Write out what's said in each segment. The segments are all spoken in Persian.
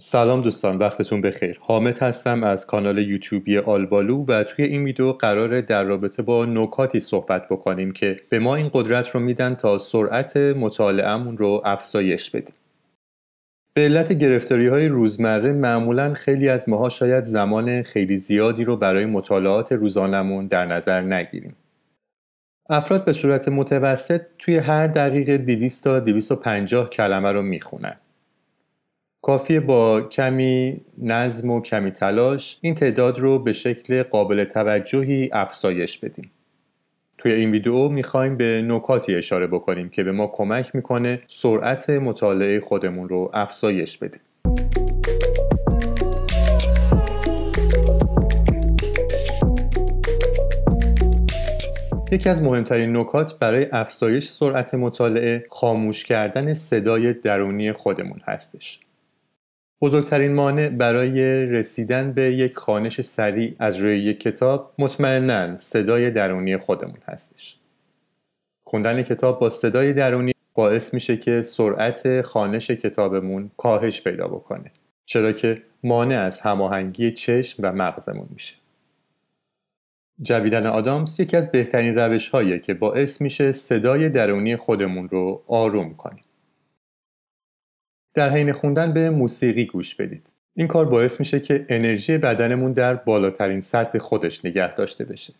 سلام دوستان وقتتون بخیر حامد هستم از کانال یوتیوبی آلبالو و توی این ویدیو قرار در رابطه با نکاتی صحبت بکنیم که به ما این قدرت رو میدن تا سرعت مطالعهمون رو افزایش بدیم به علت گرفتاری های روزمره معمولا خیلی از ماها شاید زمان خیلی زیادی رو برای مطالعات روزانمون در نظر نگیریم افراد به صورت متوسط توی هر دقیقه 200 تا 250 کلمه رو میخونن کافیه با کمی نظم و کمی تلاش این تعداد رو به شکل قابل توجهی افزایش بدیم توی این ویدیو میخوایم به نکاتی اشاره بکنیم که به ما کمک میکنه سرعت مطالعه خودمون رو افزایش بدیم یکی از مهمترین نکات برای افزایش سرعت مطالعه خاموش کردن صدای درونی خودمون هستش بزرگترین مانع برای رسیدن به یک خانش سریع از روی یک کتاب مطمئنا صدای درونی خودمون هستش خوندن کتاب با صدای درونی باعث میشه که سرعت خانش کتابمون کاهش پیدا بکنه چرا که مانع از هماهنگی چشم و مغزمون میشه جویدن آدامس یکی از بهترین روش که باعث میشه صدای درونی خودمون رو آروم کنیم در حین خوندن به موسیقی گوش بدید این کار باعث میشه که انرژی بدنمون در بالاترین سطح خودش نگه داشته بشه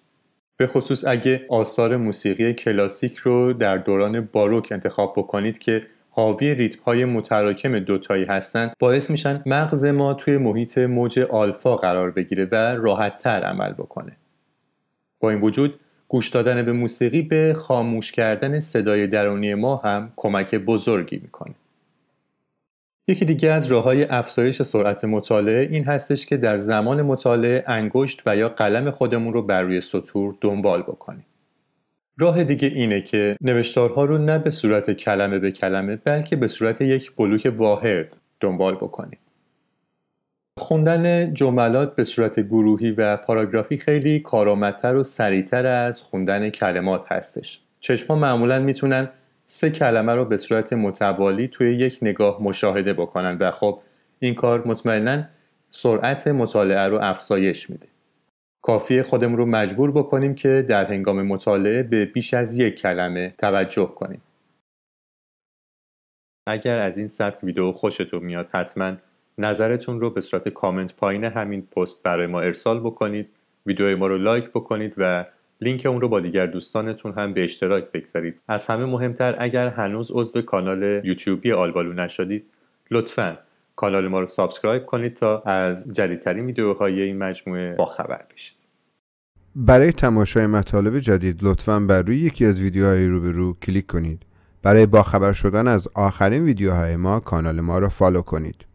به خصوص اگه آثار موسیقی کلاسیک رو در دوران باروک انتخاب بکنید که حاوی ریتم های متراکم دوتایی هستند باعث میشن مغز ما توی محیط موج آلفا قرار بگیره و راحت تر عمل بکنه با این وجود گوش دادن به موسیقی به خاموش کردن صدای درونی ما هم کمک بزرگی میکنه یکی دیگه از راه های افزایش سرعت مطالعه این هستش که در زمان مطالعه انگشت و یا قلم خودمون رو بر روی سطور دنبال بکنیم. راه دیگه اینه که نوشتارها رو نه به صورت کلمه به کلمه بلکه به صورت یک بلوک واحد دنبال بکنیم. خوندن جملات به صورت گروهی و پاراگرافی خیلی کارآمدتر و سریعتر از خوندن کلمات هستش. چشما معمولا میتونن سه کلمه رو به صورت متوالی توی یک نگاه مشاهده بکنن و خب این کار مطمئنا سرعت مطالعه رو افزایش میده کافی خودم رو مجبور بکنیم که در هنگام مطالعه به بیش از یک کلمه توجه کنیم اگر از این سبک ویدیو خوشتون میاد حتما نظرتون رو به صورت کامنت پایین همین پست برای ما ارسال بکنید ویدیو ما رو لایک بکنید و لینک اون رو با دیگر دوستانتون هم به اشتراک بگذارید از همه مهمتر اگر هنوز عضو کانال یوتیوبی آلبالو نشدید لطفا کانال ما رو سابسکرایب کنید تا از جدیدترین ویدیوهای این مجموعه باخبر بشید برای تماشای مطالب جدید لطفا بر روی یکی از ویدیوهای روبرو کلیک کنید برای باخبر شدن از آخرین ویدیوهای ما کانال ما را فالو کنید